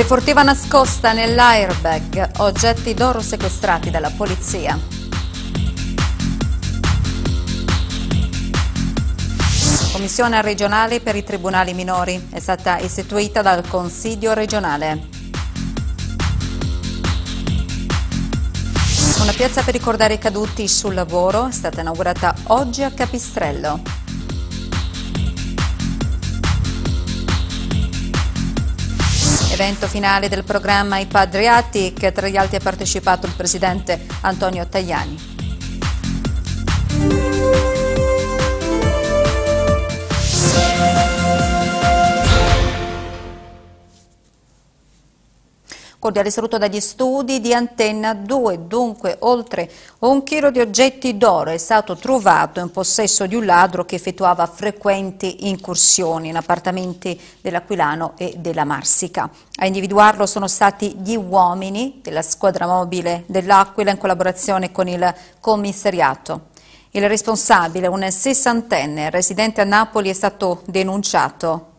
Deportiva nascosta nell'airbag, oggetti d'oro sequestrati dalla polizia. Commissione regionale per i tribunali minori è stata istituita dal Consiglio regionale. Una piazza per ricordare i caduti sul lavoro è stata inaugurata oggi a Capistrello. l'evento finale del programma I che tra gli altri ha partecipato il presidente Antonio Tajani. Concordia saluto dagli studi di Antenna 2, dunque oltre un chilo di oggetti d'oro è stato trovato in possesso di un ladro che effettuava frequenti incursioni in appartamenti dell'Aquilano e della Marsica. A individuarlo sono stati gli uomini della squadra mobile dell'Aquila in collaborazione con il commissariato il responsabile, un sessantenne residente a Napoli, è stato denunciato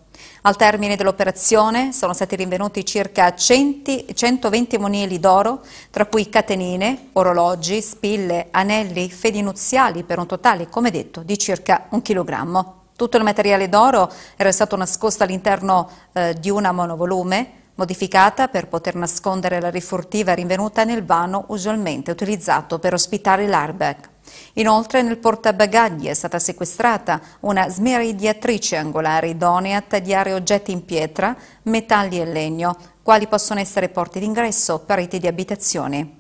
al termine dell'operazione sono stati rinvenuti circa 100, 120 monili d'oro, tra cui catenine, orologi, spille, anelli, fedi nuziali per un totale, come detto, di circa un chilogrammo. Tutto il materiale d'oro era stato nascosto all'interno eh, di una monovolume, modificata per poter nascondere la rifurtiva rinvenuta nel vano usualmente utilizzato per ospitare l'Arbec. Inoltre nel portabagagli è stata sequestrata una smeridiatrice angolare idonea a tagliare oggetti in pietra, metalli e legno, quali possono essere porte d'ingresso, pareti di abitazione.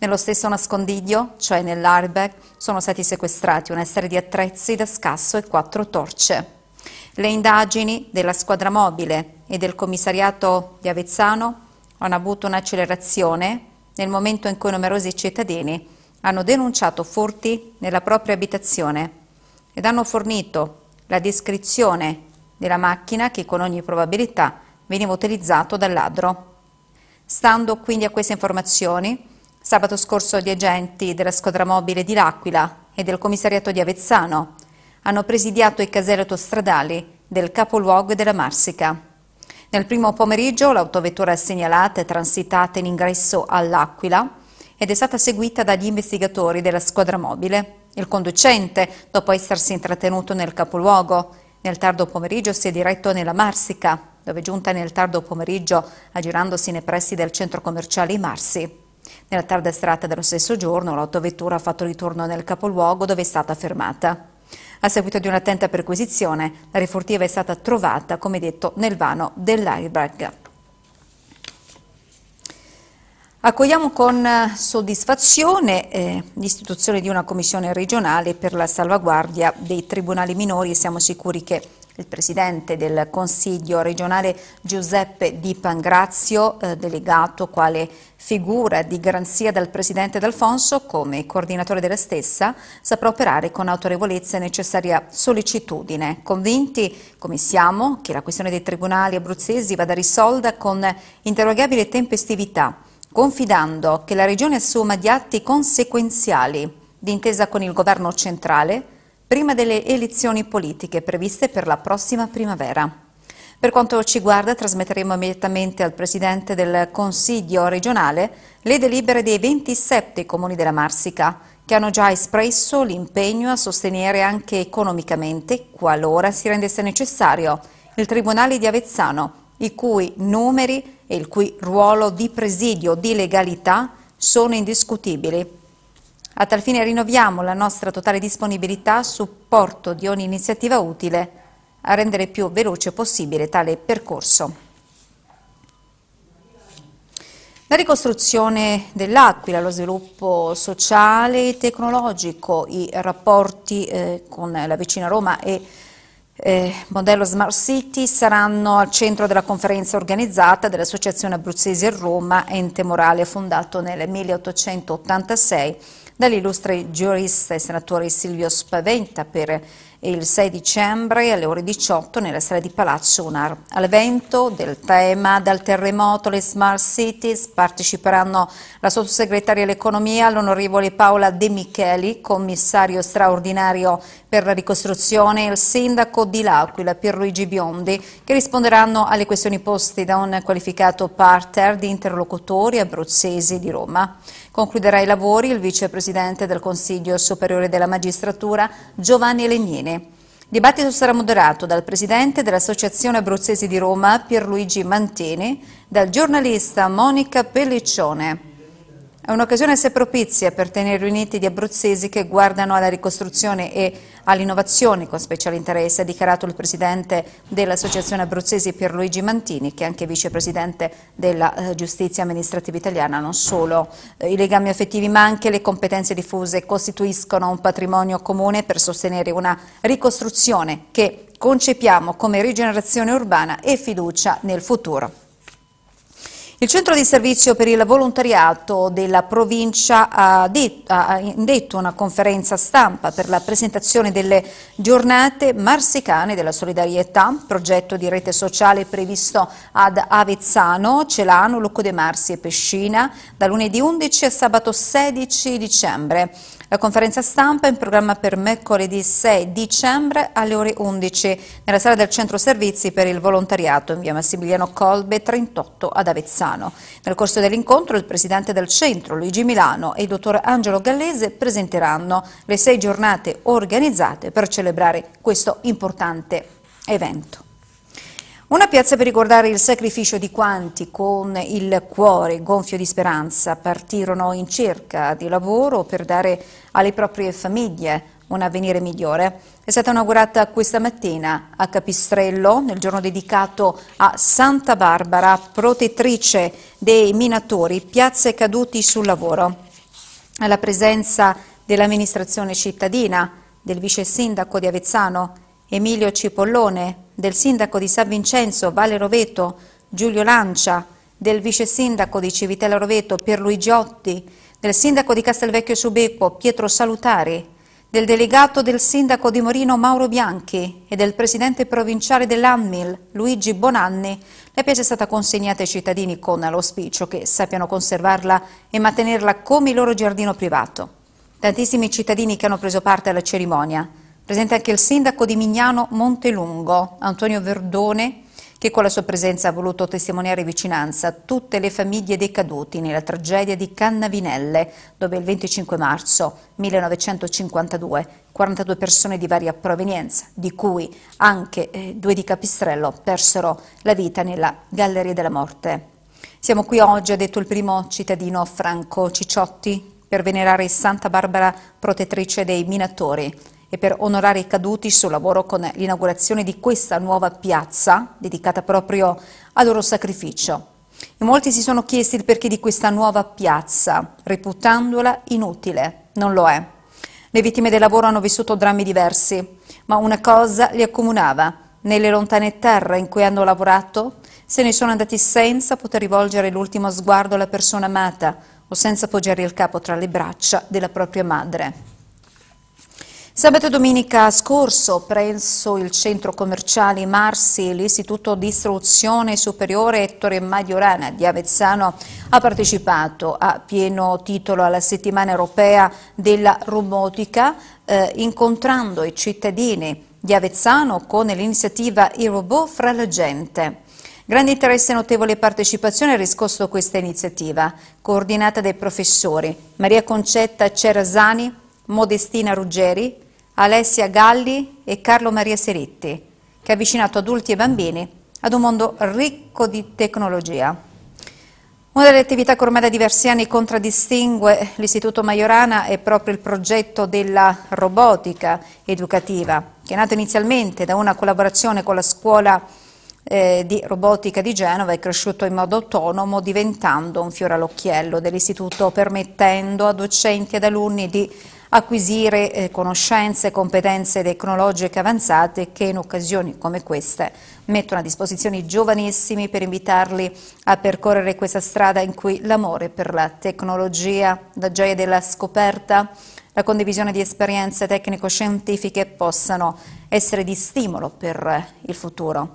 Nello stesso nascondiglio, cioè nell'airbag, sono stati sequestrati una serie di attrezzi da scasso e quattro torce. Le indagini della squadra mobile e del commissariato di Avezzano hanno avuto un'accelerazione nel momento in cui numerosi cittadini hanno denunciato furti nella propria abitazione ed hanno fornito la descrizione della macchina che con ogni probabilità veniva utilizzato dal ladro. Stando quindi a queste informazioni, sabato scorso gli agenti della squadra mobile di L'Aquila e del commissariato di Avezzano hanno presidiato i caselli autostradali del capoluogo della Marsica. Nel primo pomeriggio l'autovettura segnalata è transitata in ingresso all'Aquila ed è stata seguita dagli investigatori della squadra mobile. Il conducente, dopo essersi intrattenuto nel capoluogo, nel tardo pomeriggio si è diretto nella Marsica, dove è giunta nel tardo pomeriggio aggirandosi nei pressi del centro commerciale I Marsi. Nella tarda strada dello stesso giorno l'autovettura ha fatto ritorno nel capoluogo dove è stata fermata. A seguito di un'attenta perquisizione, la rifurtiva è stata trovata, come detto, nel vano dell'Airbag. Accogliamo con eh, soddisfazione eh, l'istituzione di una commissione regionale per la salvaguardia dei tribunali minori e siamo sicuri che il Presidente del Consiglio regionale Giuseppe Di Pangrazio, eh, delegato quale figura di garanzia dal Presidente D'Alfonso come coordinatore della stessa, saprà operare con autorevolezza e necessaria sollecitudine. Convinti, come siamo, che la questione dei tribunali abruzzesi vada risolta con interrogabile tempestività confidando che la Regione assuma di atti conseguenziali, d'intesa con il Governo centrale, prima delle elezioni politiche previste per la prossima primavera. Per quanto ci guarda, trasmetteremo immediatamente al Presidente del Consiglio regionale le delibere dei 27 comuni della Marsica, che hanno già espresso l'impegno a sostenere anche economicamente, qualora si rendesse necessario, il Tribunale di Avezzano, i cui numeri e il cui ruolo di presidio di legalità sono indiscutibili. A tal fine rinnoviamo la nostra totale disponibilità a supporto di ogni iniziativa utile a rendere più veloce possibile tale percorso. La ricostruzione dell'Aquila, lo sviluppo sociale e tecnologico, i rapporti eh, con la vicina Roma e eh, modello Smart City saranno al centro della conferenza organizzata dall'Associazione Abruzzese a Roma, ente morale fondato nel 1886 dall'illustre giurista e senatore Silvio Spaventa per il 6 dicembre alle ore 18 nella sala di Palazzo Unar. All'evento del tema dal terremoto le smart cities parteciperanno la sottosegretaria all'economia, l'onorevole Paola De Micheli, commissario straordinario per la ricostruzione, e il sindaco di L'Aquila Pierluigi Biondi, che risponderanno alle questioni poste da un qualificato partner di interlocutori abruzzesi di Roma. Concluderà i lavori il vicepresidente del Consiglio Superiore della Magistratura Giovanni Legnini. Il dibattito sarà moderato dal presidente dell'Associazione Abruzzese di Roma Pierluigi Mantini, dal giornalista Monica Pelliccione. È un'occasione se propizia per tenere uniti gli abruzzesi che guardano alla ricostruzione e all'innovazione con speciale interesse, ha dichiarato il presidente dell'Associazione Abruzzesi Pierluigi Mantini, che è anche vicepresidente della eh, giustizia amministrativa italiana. Non solo eh, i legami affettivi ma anche le competenze diffuse costituiscono un patrimonio comune per sostenere una ricostruzione che concepiamo come rigenerazione urbana e fiducia nel futuro. Il centro di servizio per il volontariato della provincia ha, detto, ha indetto una conferenza stampa per la presentazione delle giornate marsicane della solidarietà, progetto di rete sociale previsto ad Avezzano, Celano, Lucco de Marsi e Pescina da lunedì 11 a sabato 16 dicembre. La conferenza stampa è in programma per mercoledì 6 dicembre alle ore 11 nella sala del centro servizi per il volontariato in via Massimiliano Colbe 38 ad Avezzano. Nel corso dell'incontro il presidente del centro Luigi Milano e il dottor Angelo Gallese presenteranno le sei giornate organizzate per celebrare questo importante evento. Una piazza per ricordare il sacrificio di quanti con il cuore gonfio di speranza partirono in cerca di lavoro per dare alle proprie famiglie un avvenire migliore. È stata inaugurata questa mattina a Capistrello, nel giorno dedicato a Santa Barbara, protettrice dei minatori, piazze caduti sul lavoro. Alla presenza dell'amministrazione cittadina, del vice sindaco di Avezzano, Emilio Cipollone, del sindaco di San Vincenzo, Vale Roveto, Giulio Lancia, del vice sindaco di Civitella Roveto, Pierluigi Otti, del sindaco di Castelvecchio Subecco, Pietro Salutari, del delegato del sindaco di Morino, Mauro Bianchi, e del presidente provinciale dell'ANMIL, Luigi Bonanni, la piazza è stata consegnata ai cittadini con l'auspicio che sappiano conservarla e mantenerla come il loro giardino privato. Tantissimi cittadini che hanno preso parte alla cerimonia Presente anche il sindaco di Mignano Montelungo, Antonio Verdone, che con la sua presenza ha voluto testimoniare vicinanza a tutte le famiglie dei nella tragedia di Cannavinelle, dove il 25 marzo 1952 42 persone di varia provenienza, di cui anche eh, due di Capistrello, persero la vita nella Galleria della Morte. Siamo qui oggi, ha detto il primo cittadino Franco Cicciotti, per venerare Santa Barbara, protettrice dei minatori. E per onorare i caduti sul lavoro con l'inaugurazione di questa nuova piazza, dedicata proprio al loro sacrificio. E molti si sono chiesti il perché di questa nuova piazza, reputandola inutile. Non lo è. Le vittime del lavoro hanno vissuto drammi diversi, ma una cosa li accomunava. Nelle lontane terre in cui hanno lavorato, se ne sono andati senza poter rivolgere l'ultimo sguardo alla persona amata o senza poggiare il capo tra le braccia della propria madre. Sabato e domenica scorso presso il centro commerciale Marsi l'Istituto di Istruzione Superiore Ettore Majorana di Avezzano ha partecipato a pieno titolo alla settimana europea della robotica eh, incontrando i cittadini di Avezzano con l'iniziativa I robot fra la gente. Grande interesse e notevole partecipazione ha riscosso questa iniziativa, coordinata dai professori Maria Concetta Cerasani, Modestina Ruggeri, Alessia Galli e Carlo Maria Seretti, che ha avvicinato adulti e bambini ad un mondo ricco di tecnologia. Una delle attività che ormai da diversi anni contraddistingue l'Istituto Maiorana è proprio il progetto della robotica educativa, che è nato inizialmente da una collaborazione con la scuola eh, di robotica di Genova e cresciuto in modo autonomo diventando un fiore all'occhiello dell'istituto permettendo a docenti ed alunni di acquisire eh, conoscenze e competenze tecnologiche avanzate che in occasioni come queste mettono a disposizione i giovanissimi per invitarli a percorrere questa strada in cui l'amore per la tecnologia, la gioia della scoperta, la condivisione di esperienze tecnico-scientifiche possano essere di stimolo per il futuro.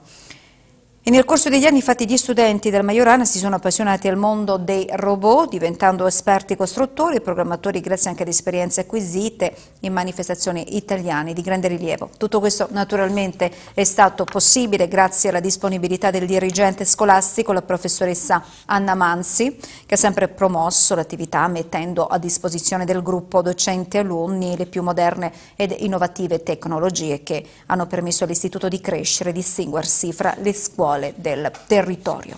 E nel corso degli anni infatti gli studenti del Majorana si sono appassionati al mondo dei robot diventando esperti costruttori e programmatori grazie anche ad esperienze acquisite in manifestazioni italiane di grande rilievo. Tutto questo naturalmente è stato possibile grazie alla disponibilità del dirigente scolastico, la professoressa Anna Manzi, che ha sempre promosso l'attività mettendo a disposizione del gruppo docenti e alunni le più moderne ed innovative tecnologie che hanno permesso all'istituto di crescere e distinguersi fra le scuole scuole del territorio.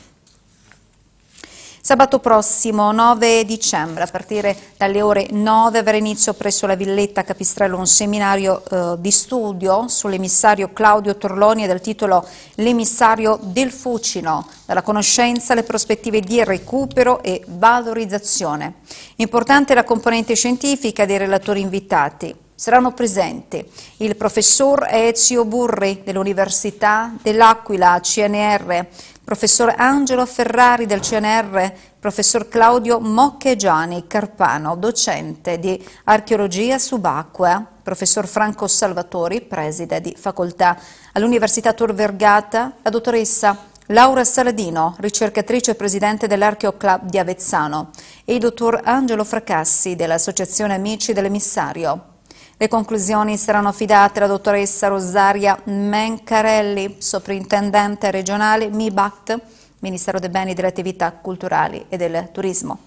Sabato prossimo, 9 dicembre, a partire dalle ore 9, avrà inizio presso la Villetta Capistrello un seminario eh, di studio sull'emissario Claudio Torloni dal titolo L'emissario del Fucino, dalla conoscenza alle prospettive di recupero e valorizzazione. Importante la componente scientifica dei relatori invitati. Saranno presenti il professor Ezio Burri dell'Università dell'Aquila CNR, professor Angelo Ferrari del CNR, il professor Claudio Mocchegiani Carpano, docente di archeologia subacquea, professor Franco Salvatori, preside di facoltà all'Università Tor Vergata, la dottoressa Laura Saladino, ricercatrice e presidente dell'Archeo Club di Avezzano e il dottor Angelo Fracassi dell'Associazione Amici dell'Emissario. Le conclusioni saranno affidate alla dottoressa Rosaria Mencarelli, soprintendente regionale MIBACT, Ministero dei Beni, e delle Attività Culturali e del Turismo.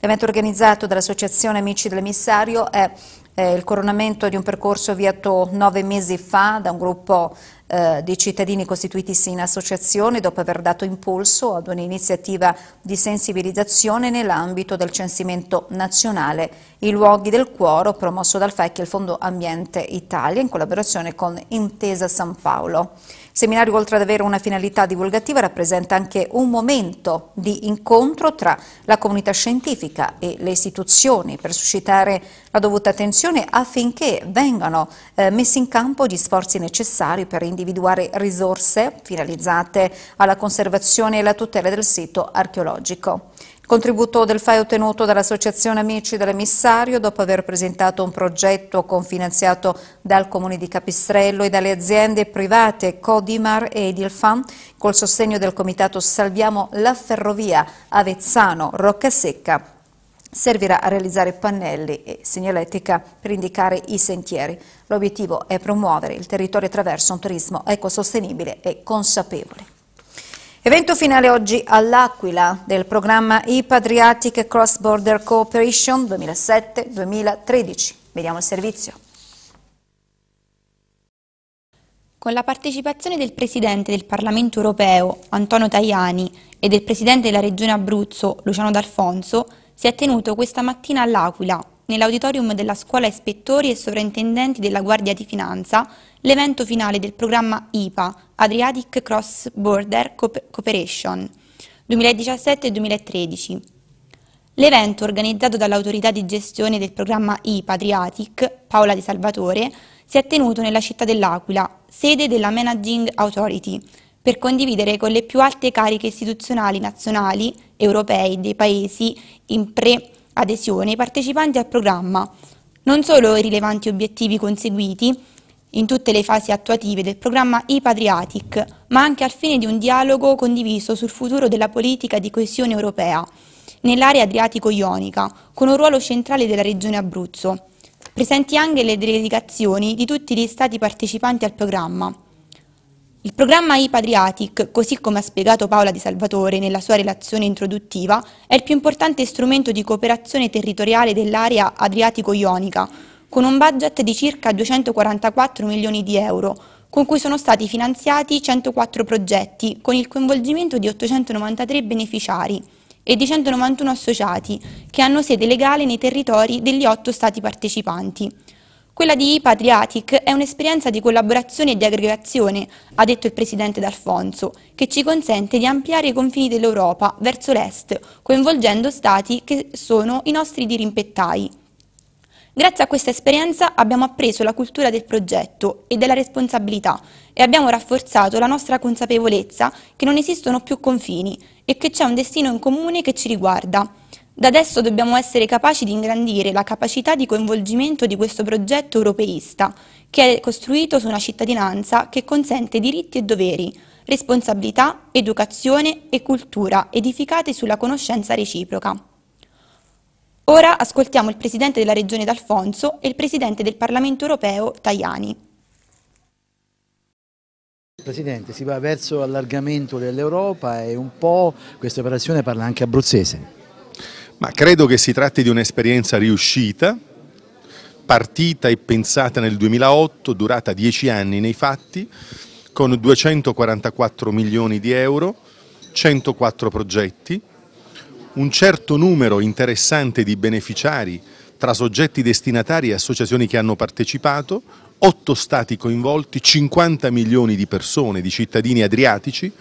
L'evento organizzato dall'Associazione Amici dell'Emissario è eh, il coronamento di un percorso avviato nove mesi fa da un gruppo eh, di cittadini costituitisi in associazione dopo aver dato impulso ad un'iniziativa di sensibilizzazione nell'ambito del censimento nazionale i luoghi del cuoro, promosso dal FEC e il Fondo Ambiente Italia, in collaborazione con Intesa San Paolo. Il seminario, oltre ad avere una finalità divulgativa, rappresenta anche un momento di incontro tra la comunità scientifica e le istituzioni per suscitare la dovuta attenzione affinché vengano eh, messi in campo gli sforzi necessari per individuare risorse finalizzate alla conservazione e alla tutela del sito archeologico. Contributo del FAI ottenuto dall'Associazione Amici dell'Emissario dopo aver presentato un progetto cofinanziato dal Comune di Capistrello e dalle aziende private Codimar e Edilfam col sostegno del Comitato Salviamo la Ferrovia Avezzano Roccasecca servirà a realizzare pannelli e segnaletica per indicare i sentieri. L'obiettivo è promuovere il territorio attraverso un turismo ecosostenibile e consapevole. Evento finale oggi all'Aquila del programma E-Patriatic Cross Border Cooperation 2007-2013. Vediamo il servizio. Con la partecipazione del Presidente del Parlamento europeo, Antonio Tajani, e del Presidente della Regione Abruzzo, Luciano D'Alfonso, si è tenuto questa mattina all'Aquila nell'auditorium della Scuola Ispettori e Sovrintendenti della Guardia di Finanza l'evento finale del programma IPA, Adriatic Cross Border Cooperation 2017-2013. L'evento, organizzato dall'autorità di gestione del programma IPA Adriatic, Paola Di Salvatore, si è tenuto nella città dell'Aquila, sede della Managing Authority, per condividere con le più alte cariche istituzionali nazionali, europei dei paesi in pre adesione i partecipanti al programma, non solo i rilevanti obiettivi conseguiti in tutte le fasi attuative del programma e-Patriatic, ma anche al fine di un dialogo condiviso sul futuro della politica di coesione europea nell'area adriatico-ionica, con un ruolo centrale della regione Abruzzo. Presenti anche le delegazioni di tutti gli stati partecipanti al programma. Il programma iPadriatic, così come ha spiegato Paola Di Salvatore nella sua relazione introduttiva, è il più importante strumento di cooperazione territoriale dell'area adriatico-ionica, con un budget di circa 244 milioni di euro, con cui sono stati finanziati 104 progetti, con il coinvolgimento di 893 beneficiari e di 191 associati, che hanno sede legale nei territori degli otto stati partecipanti. Quella di IPA Adriatic è un'esperienza di collaborazione e di aggregazione, ha detto il presidente D'Alfonso, che ci consente di ampliare i confini dell'Europa verso l'est, coinvolgendo stati che sono i nostri dirimpettai. Grazie a questa esperienza abbiamo appreso la cultura del progetto e della responsabilità e abbiamo rafforzato la nostra consapevolezza che non esistono più confini e che c'è un destino in comune che ci riguarda. Da adesso dobbiamo essere capaci di ingrandire la capacità di coinvolgimento di questo progetto europeista, che è costruito su una cittadinanza che consente diritti e doveri, responsabilità, educazione e cultura edificate sulla conoscenza reciproca. Ora ascoltiamo il Presidente della Regione D'Alfonso e il Presidente del Parlamento europeo Tajani. Presidente, si va verso l'allargamento dell'Europa e un po' questa operazione parla anche abruzzese. Ma credo che si tratti di un'esperienza riuscita, partita e pensata nel 2008, durata 10 anni nei fatti, con 244 milioni di euro, 104 progetti, un certo numero interessante di beneficiari tra soggetti destinatari e associazioni che hanno partecipato, 8 stati coinvolti, 50 milioni di persone, di cittadini adriatici,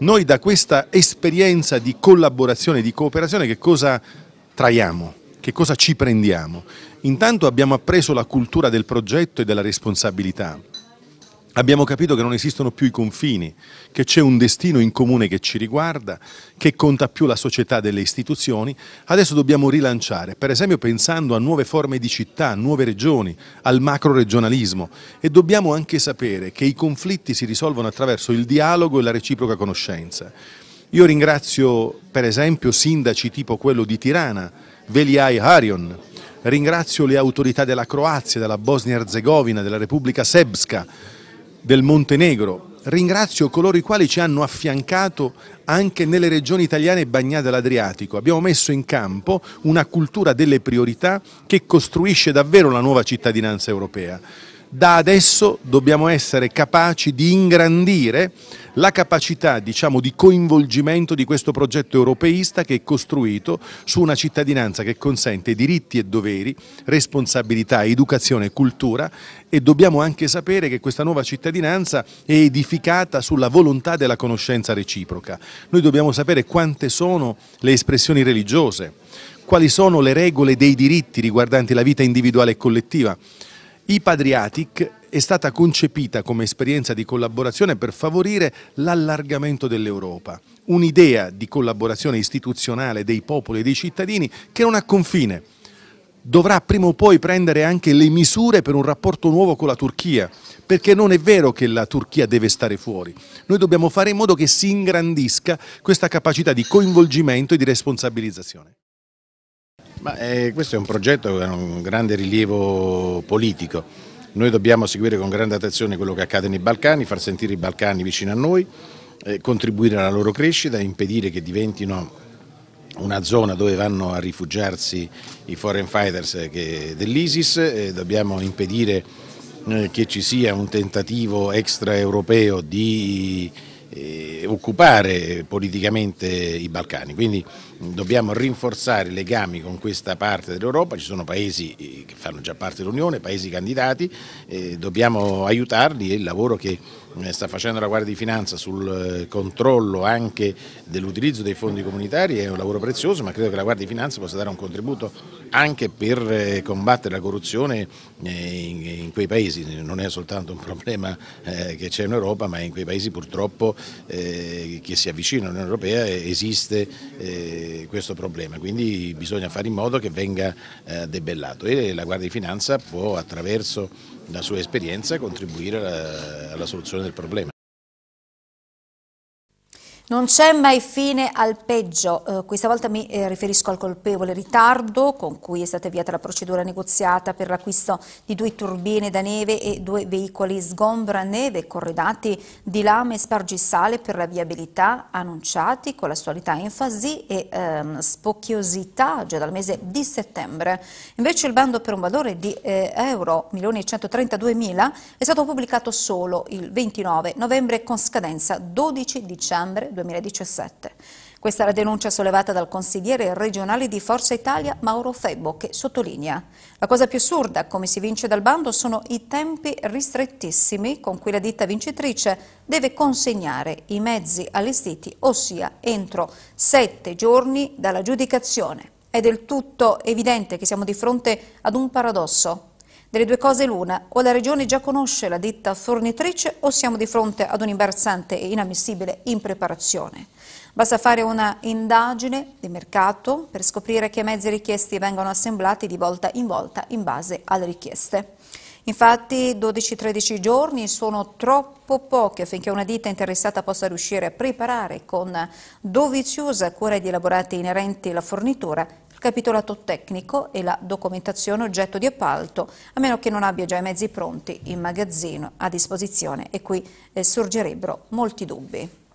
noi da questa esperienza di collaborazione, di cooperazione, che cosa traiamo? Che cosa ci prendiamo? Intanto abbiamo appreso la cultura del progetto e della responsabilità, Abbiamo capito che non esistono più i confini, che c'è un destino in comune che ci riguarda, che conta più la società delle istituzioni. Adesso dobbiamo rilanciare, per esempio pensando a nuove forme di città, nuove regioni, al macro-regionalismo e dobbiamo anche sapere che i conflitti si risolvono attraverso il dialogo e la reciproca conoscenza. Io ringrazio per esempio sindaci tipo quello di Tirana, Veliai Harion, ringrazio le autorità della Croazia, della Bosnia-Herzegovina, della Repubblica Sebska, del Montenegro. Ringrazio coloro i quali ci hanno affiancato anche nelle regioni italiane bagnate dall'Adriatico. Abbiamo messo in campo una cultura delle priorità che costruisce davvero la nuova cittadinanza europea. Da adesso dobbiamo essere capaci di ingrandire la capacità diciamo, di coinvolgimento di questo progetto europeista che è costruito su una cittadinanza che consente diritti e doveri, responsabilità, educazione e cultura e dobbiamo anche sapere che questa nuova cittadinanza è edificata sulla volontà della conoscenza reciproca. Noi dobbiamo sapere quante sono le espressioni religiose, quali sono le regole dei diritti riguardanti la vita individuale e collettiva, Ipadriatic è stata concepita come esperienza di collaborazione per favorire l'allargamento dell'Europa, un'idea di collaborazione istituzionale dei popoli e dei cittadini che non ha confine. Dovrà prima o poi prendere anche le misure per un rapporto nuovo con la Turchia, perché non è vero che la Turchia deve stare fuori. Noi dobbiamo fare in modo che si ingrandisca questa capacità di coinvolgimento e di responsabilizzazione. Ma, eh, questo è un progetto che ha un grande rilievo politico. Noi dobbiamo seguire con grande attenzione quello che accade nei Balcani, far sentire i Balcani vicino a noi, eh, contribuire alla loro crescita, impedire che diventino una zona dove vanno a rifugiarsi i foreign fighters dell'ISIS, dobbiamo impedire eh, che ci sia un tentativo extraeuropeo di eh, occupare politicamente i Balcani, quindi mm, dobbiamo rinforzare i legami con questa parte dell'Europa, ci sono paesi eh, che fanno già parte dell'Unione, paesi candidati, eh, dobbiamo aiutarli e il lavoro che eh, sta facendo la Guardia di Finanza sul eh, controllo anche dell'utilizzo dei fondi comunitari è un lavoro prezioso, ma credo che la Guardia di Finanza possa dare un contributo anche per eh, combattere la corruzione in quei paesi. Non è soltanto un problema che c'è in Europa, ma in quei paesi purtroppo che si avvicinano all'Unione Europea esiste questo problema. Quindi bisogna fare in modo che venga debellato e la Guardia di Finanza può attraverso la sua esperienza contribuire alla, alla soluzione del problema. Non c'è mai fine al peggio, eh, questa volta mi eh, riferisco al colpevole ritardo con cui è stata avviata la procedura negoziata per l'acquisto di due turbine da neve e due veicoli sgombra neve corredati di lame e spargissale per la viabilità annunciati con la solita enfasi e ehm, spocchiosità già dal mese di settembre. Invece il bando per un valore di eh, euro 1.132.000 è stato pubblicato solo il 29 novembre con scadenza 12 dicembre 2017. Questa è la denuncia sollevata dal consigliere regionale di Forza Italia Mauro Febbo che sottolinea la cosa più assurda come si vince dal bando sono i tempi ristrettissimi con cui la ditta vincitrice deve consegnare i mezzi allestiti ossia entro sette giorni dall'aggiudicazione. È del tutto evidente che siamo di fronte ad un paradosso delle due cose l'una, o la Regione già conosce la ditta fornitrice o siamo di fronte ad un'imbarazzante e inammissibile impreparazione. Basta fare una indagine di mercato per scoprire che mezzi richiesti vengono assemblati di volta in volta in base alle richieste. Infatti 12-13 giorni sono troppo pochi affinché una ditta interessata possa riuscire a preparare con doviziosa cura di elaborati inerenti alla fornitura capitolato tecnico e la documentazione oggetto di appalto, a meno che non abbia già i mezzi pronti in magazzino a disposizione e qui eh, sorgerebbero molti dubbi.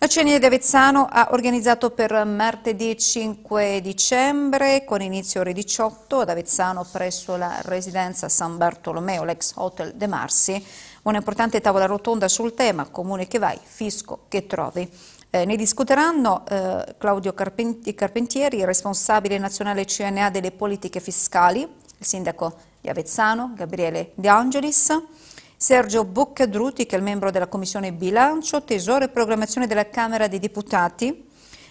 La CNI di Avezzano ha organizzato per martedì 5 dicembre, con inizio ore 18, ad Avezzano presso la residenza San Bartolomeo, l'ex Hotel De Marsi, una importante tavola rotonda sul tema, comune che vai, fisco che trovi. Eh, ne discuteranno eh, Claudio Carpentieri, responsabile nazionale CNA delle politiche fiscali, il sindaco di Avezzano, Gabriele De Angelis, Sergio Boccadruti, che è il membro della Commissione Bilancio, Tesoro e Programmazione della Camera dei Deputati,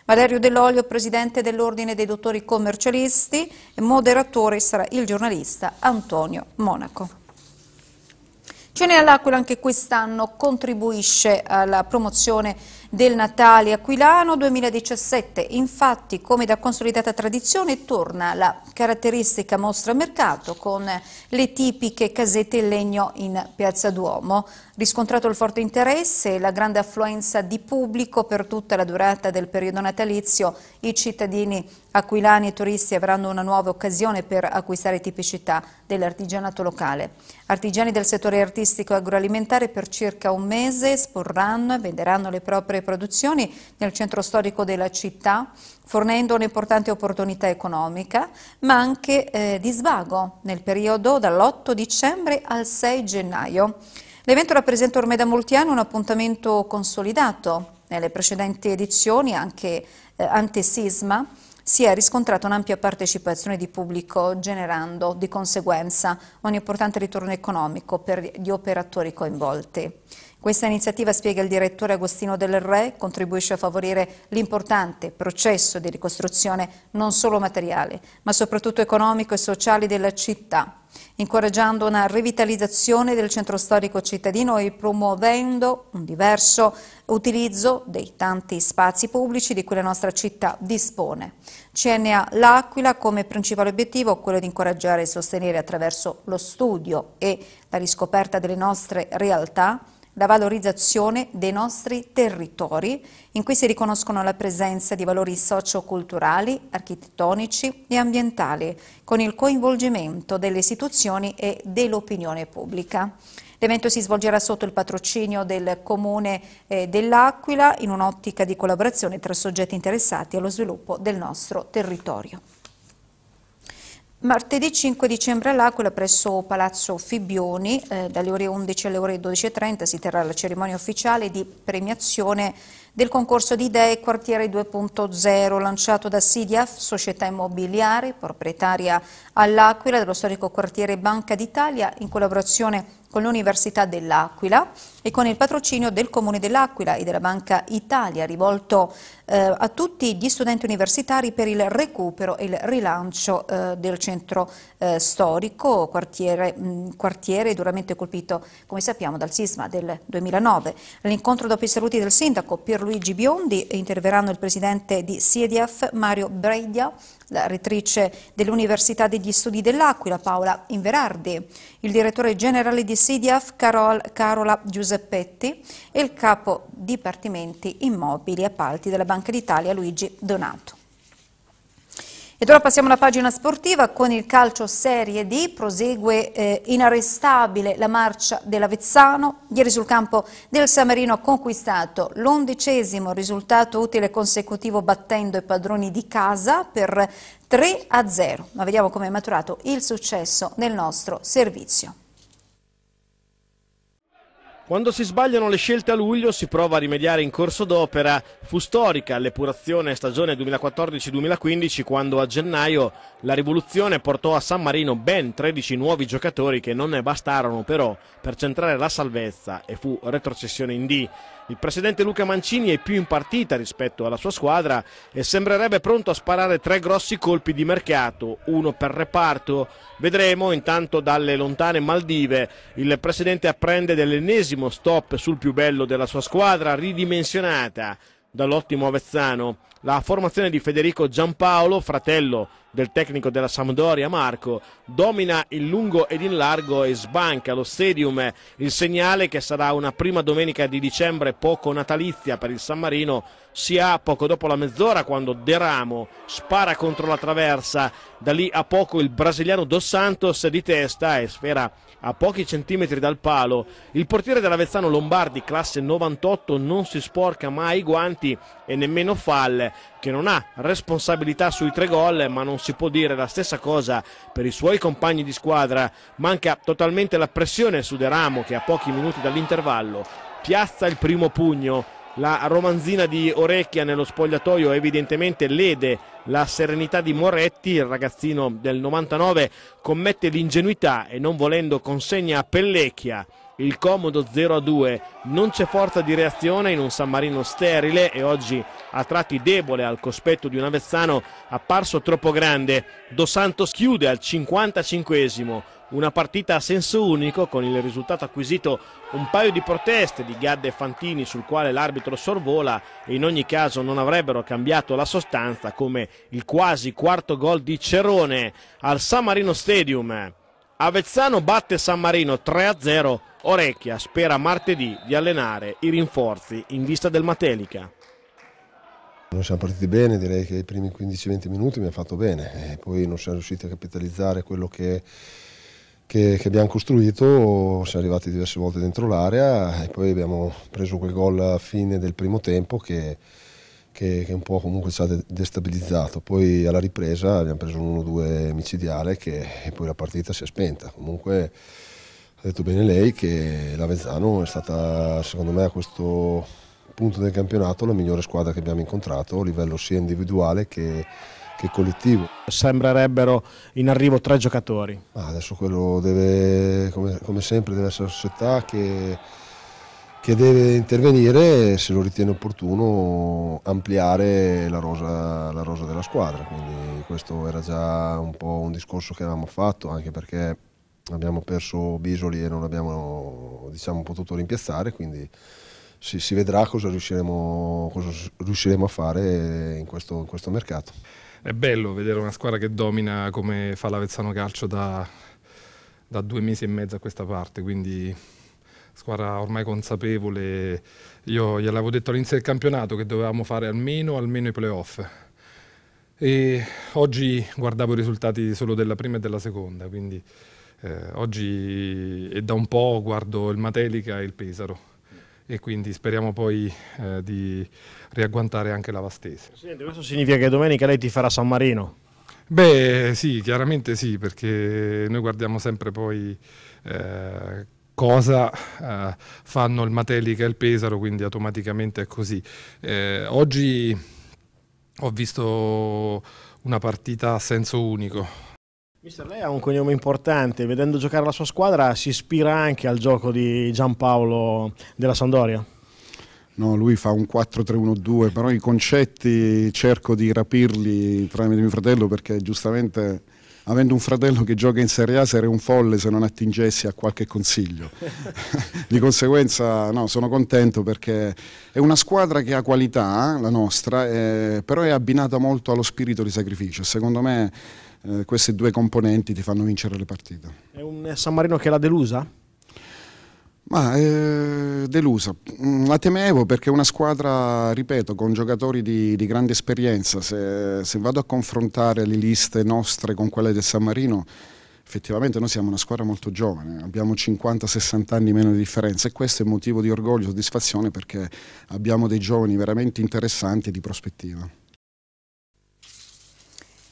Valerio Dell'Olio, presidente dell'Ordine dei Dottori Commercialisti, e moderatore sarà il giornalista Antonio Monaco. Cene all'Aquila anche quest'anno contribuisce alla promozione del Natale Aquilano 2017. Infatti, come da consolidata tradizione, torna la caratteristica mostra mercato con le tipiche casette in legno in Piazza Duomo. Riscontrato il forte interesse e la grande affluenza di pubblico per tutta la durata del periodo natalizio, i cittadini aquilani e turisti avranno una nuova occasione per acquistare tipicità dell'artigianato locale. Artigiani del settore artistico e agroalimentare per circa un mese esporranno e venderanno le proprie maggiori produzioni nel centro storico della città, fornendo un'importante opportunità economica, ma anche eh, di svago nel periodo dall'8 dicembre al 6 gennaio. L'evento rappresenta ormai da molti anni un appuntamento consolidato. Nelle precedenti edizioni, anche eh, antesisma, si è riscontrata un'ampia partecipazione di pubblico generando di conseguenza un importante ritorno economico per gli operatori coinvolti. Questa iniziativa, spiega il direttore Agostino Del Re, contribuisce a favorire l'importante processo di ricostruzione non solo materiale, ma soprattutto economico e sociale della città, incoraggiando una rivitalizzazione del centro storico cittadino e promuovendo un diverso utilizzo dei tanti spazi pubblici di cui la nostra città dispone. CNA L'Aquila come principale obiettivo quello di incoraggiare e sostenere attraverso lo studio e la riscoperta delle nostre realtà la valorizzazione dei nostri territori, in cui si riconoscono la presenza di valori socioculturali, architettonici e ambientali, con il coinvolgimento delle istituzioni e dell'opinione pubblica. L'evento si svolgerà sotto il patrocinio del Comune eh, dell'Aquila in un'ottica di collaborazione tra soggetti interessati allo sviluppo del nostro territorio. Martedì 5 dicembre all'Aquila presso Palazzo Fibbioni eh, dalle ore 11 alle ore 12.30 si terrà la cerimonia ufficiale di premiazione del concorso di idee Quartiere 2.0 lanciato da Sidiaf, società immobiliare proprietaria all'Aquila dello storico quartiere Banca d'Italia in collaborazione con l'Università dell'Aquila e con il patrocinio del Comune dell'Aquila e della Banca Italia rivolto eh, a tutti gli studenti universitari per il recupero e il rilancio eh, del centro eh, storico, quartiere, mh, mm, quartiere, duramente colpito, come sappiamo, dal sisma del 2009. All'incontro dopo i saluti del sindaco Pierluigi Biondi interverranno il presidente di Siediaf, Mario Breglia, la rettrice dell'Università degli Studi dell'Aquila Paola Inverardi, il direttore generale di CEDIAF Carol, Carola Giuseppe Giuseppetti e il capo Dipartimenti Immobili e Appalti della Banca d'Italia Luigi Donato. Ed ora passiamo alla pagina sportiva con il calcio Serie D, prosegue eh, inarrestabile la marcia dell'Avezzano, ieri sul campo del San Marino ha conquistato l'undicesimo risultato utile consecutivo battendo i padroni di casa per 3 a 0, ma vediamo come è maturato il successo nel nostro servizio. Quando si sbagliano le scelte a luglio si prova a rimediare in corso d'opera. Fu storica l'epurazione stagione 2014-2015 quando a gennaio la rivoluzione portò a San Marino ben 13 nuovi giocatori che non ne bastarono però per centrare la salvezza e fu retrocessione in D. Il presidente Luca Mancini è più in partita rispetto alla sua squadra e sembrerebbe pronto a sparare tre grossi colpi di mercato, uno per reparto. Vedremo, intanto dalle lontane Maldive il presidente apprende dell'ennesimo stop sul più bello della sua squadra, ridimensionata dall'ottimo Avezzano la formazione di Federico Giampaolo, fratello del tecnico della Sampdoria Marco, domina in lungo ed in largo e sbanca lo stadium, il segnale che sarà una prima domenica di dicembre poco natalizia per il San Marino, si ha poco dopo la mezz'ora quando De Ramo spara contro la traversa, da lì a poco il brasiliano Dos Santos di testa e sfera a pochi centimetri dal palo, il portiere dell'Avezzano Lombardi classe 98 non si sporca mai i guanti e nemmeno falle, che non ha responsabilità sui tre gol, ma non si può dire la stessa cosa per i suoi compagni di squadra. Manca totalmente la pressione su De Ramo che a pochi minuti dall'intervallo piazza il primo pugno. La romanzina di Orecchia nello spogliatoio evidentemente lede la serenità di Moretti, il ragazzino del 99 commette l'ingenuità e non volendo consegna a Pellecchia il comodo 0-2, a non c'è forza di reazione in un San Marino sterile e oggi a tratti debole al cospetto di un Avezzano apparso troppo grande. Dos Santos chiude al 55esimo, una partita a senso unico con il risultato acquisito un paio di proteste di Gadde e Fantini sul quale l'arbitro sorvola e in ogni caso non avrebbero cambiato la sostanza come il quasi quarto gol di Cerone al San Marino Stadium. Avezzano batte San Marino 3-0, Orecchia spera martedì di allenare i rinforzi in vista del Matelica. Noi siamo partiti bene, direi che i primi 15-20 minuti mi ha fatto bene, e poi non siamo riusciti a capitalizzare quello che, che, che, abbiamo costruito, siamo arrivati diverse volte dentro l'area e poi abbiamo preso quel gol a fine del primo tempo che che, che un po' comunque ci ha de- destabilizzato. Poi alla ripresa abbiamo preso un 1-2 micidiale che, e poi la partita si è spenta. Comunque ha detto bene lei che l'Avezzano è stata, secondo me, a questo punto del campionato la migliore squadra che abbiamo incontrato a livello sia individuale che, che collettivo. Sembrerebbero in arrivo tre giocatori. Ma adesso quello deve, come, come sempre, deve essere la società che che deve intervenire se lo ritiene opportuno ampliare la rosa, la rosa, della squadra. Quindi questo era già un po' un discorso che avevamo fatto, anche perché abbiamo perso Bisoli e non abbiamo diciamo, potuto rimpiazzare, quindi si, si vedrà cosa riusciremo, cosa riusciremo, a fare in questo, in questo mercato. È bello vedere una squadra che domina come fa l'Avezzano Calcio da, da due mesi e mezzo a questa parte, quindi squadra ormai consapevole. Io gliel'avevo detto all'inizio del campionato che dovevamo fare almeno, almeno i playoff. E oggi guardavo i risultati solo della prima e della seconda, quindi eh, oggi e da un po' guardo il Matelica e il Pesaro e quindi speriamo poi eh, di riagguantare anche la Vastese. Presidente, questo significa che domenica lei ti farà San Marino? Beh sì, chiaramente sì, perché noi guardiamo sempre poi eh, cosa eh, fanno il Matelica e il Pesaro, quindi automaticamente è così. Eh, oggi ho visto una partita a senso unico. Mister, lei ha un cognome importante, vedendo giocare la sua squadra si ispira anche al gioco di Giampaolo della Sandoria? No, lui fa un 4-3-1-2, però i concetti cerco di rapirli tramite mio fratello perché giustamente avendo un fratello che gioca in Serie A sarei un folle se non attingessi a qualche consiglio. Di conseguenza no, sono contento perché è una squadra che ha qualità, la nostra, eh, però è abbinata molto allo spirito di sacrificio. Secondo me eh, queste due componenti ti fanno vincere le partite. È un San Marino che l'ha delusa? Ma... Eh delusa. Mm, la temevo perché è una squadra, ripeto, con giocatori di, di grande esperienza. Se, se, vado a confrontare le liste nostre con quelle del San Marino, effettivamente noi siamo una squadra molto giovane, abbiamo 50-60 anni meno di differenza e questo è motivo di orgoglio e soddisfazione perché abbiamo dei giovani veramente interessanti e di prospettiva.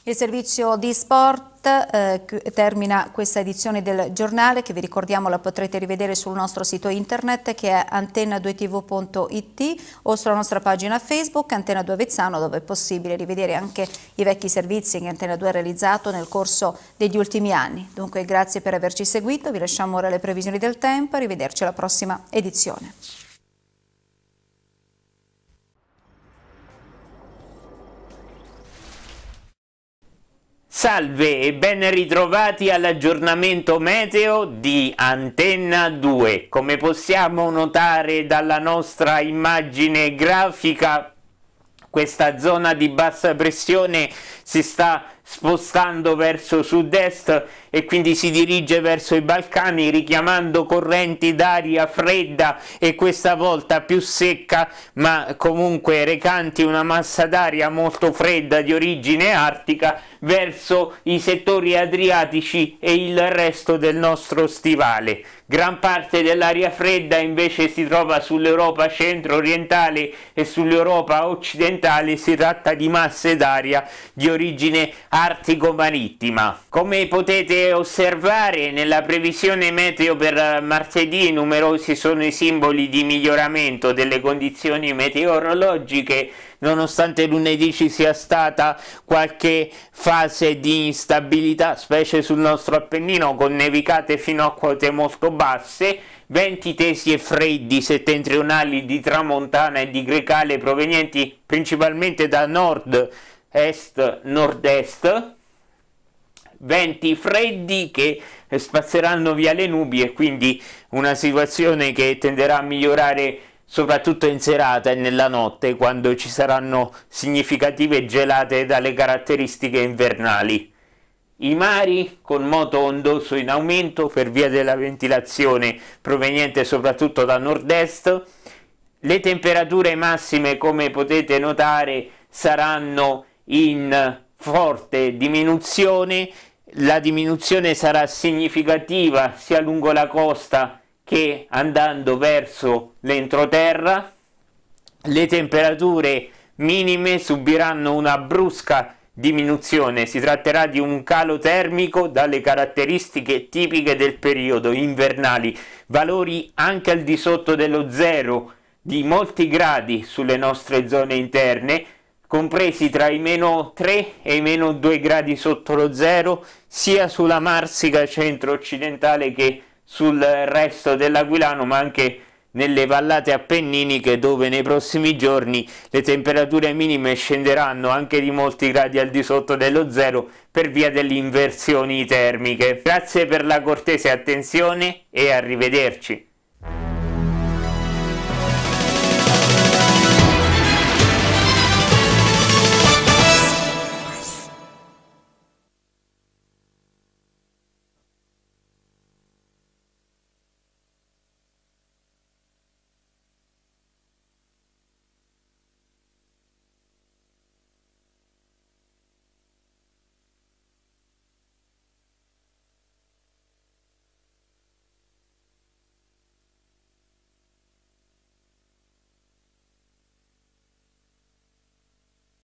Il servizio di sport eh, termina questa edizione del giornale che vi ricordiamo la potrete rivedere sul nostro sito internet che è antenna2tv.it o sulla nostra pagina Facebook Antena 2 Avezzano dove è possibile rivedere anche i vecchi servizi che Antena 2 ha realizzato nel corso degli ultimi anni. Dunque grazie per averci seguito, vi lasciamo ora le previsioni del tempo, arrivederci alla prossima edizione. Salve e ben ritrovati all'aggiornamento meteo di Antenna 2. Come possiamo notare dalla nostra immagine grafica, questa zona di bassa pressione si sta spostando verso sud-est e quindi si dirige verso i Balcani richiamando correnti d'aria fredda e questa volta più secca ma comunque recanti una massa d'aria molto fredda di origine artica verso i settori adriatici e il resto del nostro stivale. Gran parte dell'aria fredda invece si trova sull'Europa centro-orientale e sull'Europa occidentale, si tratta di masse d'aria di origine artico-marittima. Come potete osservare nella previsione meteo per martedì numerosi sono i simboli di miglioramento delle condizioni meteorologiche nonostante lunedì ci sia stata qualche fase di instabilità specie sul nostro Appennino con nevicate fino a quote molto basse venti tesi e freddi settentrionali di Tramontana e di Grecale provenienti principalmente da nord est-nord-est, venti freddi che spazzeranno via le nubi e quindi una situazione che tenderà a migliorare soprattutto in serata e nella notte quando ci saranno significative gelate dalle caratteristiche invernali. I mari con moto ondoso in aumento per via della ventilazione proveniente soprattutto da nord-est, le temperature massime come potete notare saranno in forte diminuzione, la diminuzione sarà significativa sia lungo la costa che andando verso l'entroterra, le temperature minime subiranno una brusca diminuzione, si tratterà di un calo termico dalle caratteristiche tipiche del periodo invernali, valori anche al di sotto dello zero di molti gradi sulle nostre zone interne, compresi tra i meno 3 e i meno 2 gradi sotto lo zero, sia sulla Marsica centro-occidentale che sul resto dell'Aquilano, ma anche nelle vallate appenniniche dove nei prossimi giorni le temperature minime scenderanno anche di molti gradi al di sotto dello zero per via delle inversioni termiche. Grazie per la cortese attenzione e arrivederci.